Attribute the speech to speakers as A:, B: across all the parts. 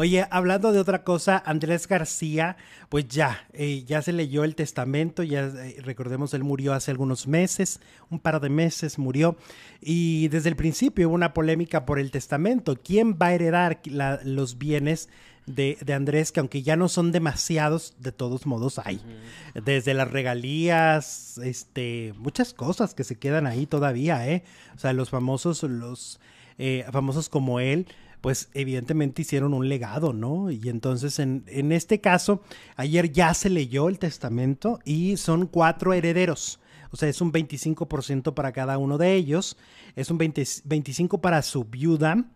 A: Oye, hablando de otra cosa, Andrés García, pues ya, eh, ya se leyó el testamento, ya eh, recordemos, él murió hace algunos meses, un par de meses murió, y desde el principio hubo una polémica por el testamento, ¿quién va a heredar los bienes? De, Andrés, que aunque ya no son demasiados, de todos modos hay. Desde las regalías, este, muchas cosas que se quedan ahí todavía, ¿eh? O sea, los famosos, los eh, famosos como él, pues evidentemente hicieron un legado, ¿no? Y entonces en, este caso, ayer ya se leyó el testamento y son cuatro herederos. O sea, es un 25% para cada uno de ellos. Es un 25% para su viuda,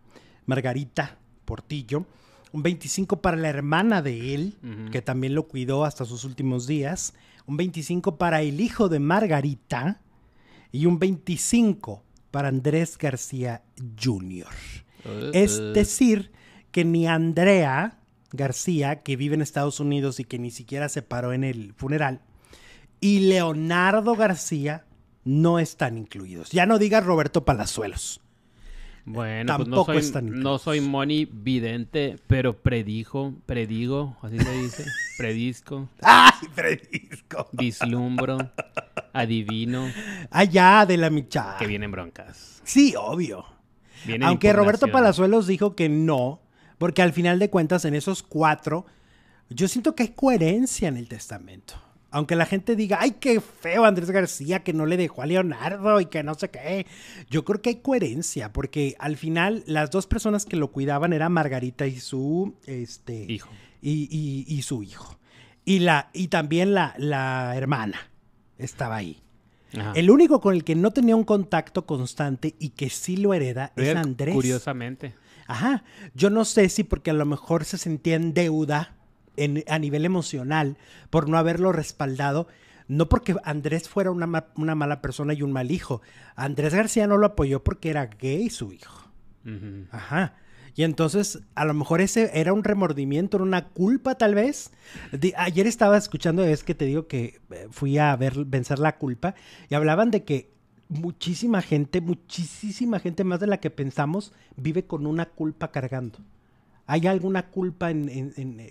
A: Margarita Portillo. Un 25% para la hermana de él, que también lo cuidó hasta sus últimos días. Un 25% para el hijo de Margarita. Y un 25% para Andrés García Jr. Es eh, eh. decir, que ni Andrea García, que vive en Estados Unidos y que ni siquiera se paró en el funeral, y Leonardo García no están incluidos. Ya no digas Roberto Palazuelos.
B: Bueno, pues tampoco están no, soy, no soy Moni vidente, pero predijo, predigo, así se dice, predisco. ¡Ay, predisco! Vislumbro, adivino. Allá de la micha. Que vienen broncas. Sí, obvio. Aunque Roberto
A: Palazuelos dijo que no, porque al final de cuentas en esos cuatro, yo siento que hay coherencia en el testamento. Aunque la gente diga, ay, qué feo Andrés García que no le dejó a Leonardo y que no sé qué. Yo creo que hay coherencia, porque al final las dos personas que lo cuidaban eran Margarita y su este, hijo. Y, su hijo. Y, la, y también la, la hermana estaba ahí. El único con el que no tenía un contacto constante y que sí lo hereda es Andrés. Curiosamente. Ajá. Yo no sé si porque a lo mejor se sentía en deuda en, a nivel emocional por no haberlo respaldado. No porque Andrés fuera una, mala persona y un mal hijo. Andrés García no lo apoyó porque era gay su hijo. Ajá. Y entonces, a lo mejor ese era un remordimiento, era una culpa tal vez. ayer estaba escuchando, es que te digo que eh, fui a ver vencer la culpa y hablaban de que muchísima gente, muchísima gente más de la que pensamos vive con una culpa cargando. Hay alguna culpa en, en, en,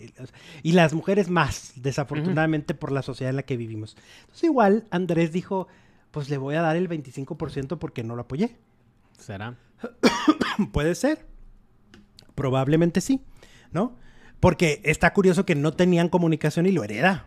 A: y las mujeres más, desafortunadamente por la sociedad en la que vivimos. Entonces igual Andrés dijo, pues le voy a dar el 25% porque no lo apoyé. ¿Será? Puede ser. Probablemente sí, ¿no? Porque está curioso que no tenían comunicación y lo hereda.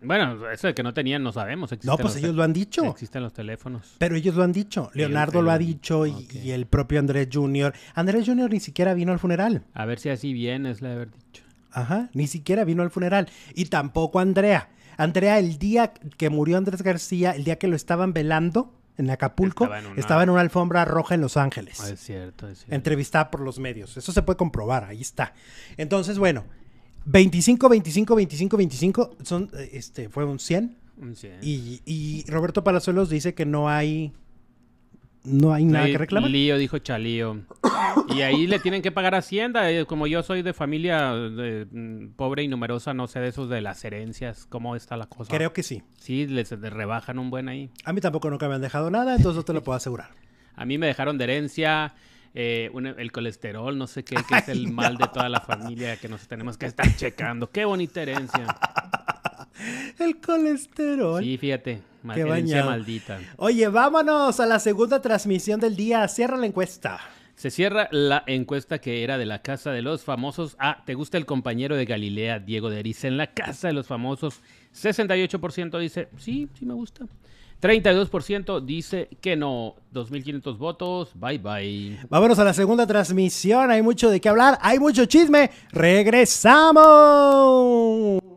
B: Bueno, eso de que no tenían no sabemos. no, pues ellos lo han dicho. Existen los teléfonos.
A: Pero ellos lo han dicho. Leonardo lo ha dicho y, el propio Andrés Jr. Andrés Junior ni siquiera vino al funeral.
B: A ver si así bien es la de haber dicho.
A: Ajá, ni siquiera vino al funeral. Y tampoco Andrea. Andrea, el día que murió Andrés García, el día que lo estaban velando, en Acapulco, estaba en, una... alfombra roja en Los Ángeles. Ah, es cierto, es cierto. Entrevistada por los medios. Eso se puede comprobar, ahí está. Entonces, bueno, 25, 25, 25, 25, son, eh, este, fue un 100.
B: Un 100. Y,
A: y Roberto Palazuelos dice que no hay no hay nada que reclamar. Lío,
B: dijo Chalío. y ahí le tienen que pagar Hacienda. Eh, como yo soy de familia mm, pobre y numerosa, no sé de esos de las herencias, cómo está la cosa. Creo que sí. Sí, les, rebajan un buen ahí.
A: A mí tampoco nunca me han dejado nada, entonces no te lo puedo asegurar.
B: a mí me dejaron de herencia. Eh, el colesterol, no sé qué, que es el mal de toda la familia que nos tenemos que estar checando. Qué bonita herencia. colesterol. Sí, fíjate. Qué maldita.
A: Oye, vámonos a la segunda transmisión del día. Cierra la encuesta.
B: Se cierra la encuesta que era de la Casa de los Famosos. Ah, ¿te gusta el compañero de Galilea, Diego de en la Casa de los Famosos? 68% dice, sí, sí me gusta. 32% dice que no. 2.500 votos. Bye bye. Vámonos
A: a la segunda transmisión. Hay mucho de qué hablar. Hay mucho chisme. Regresamos.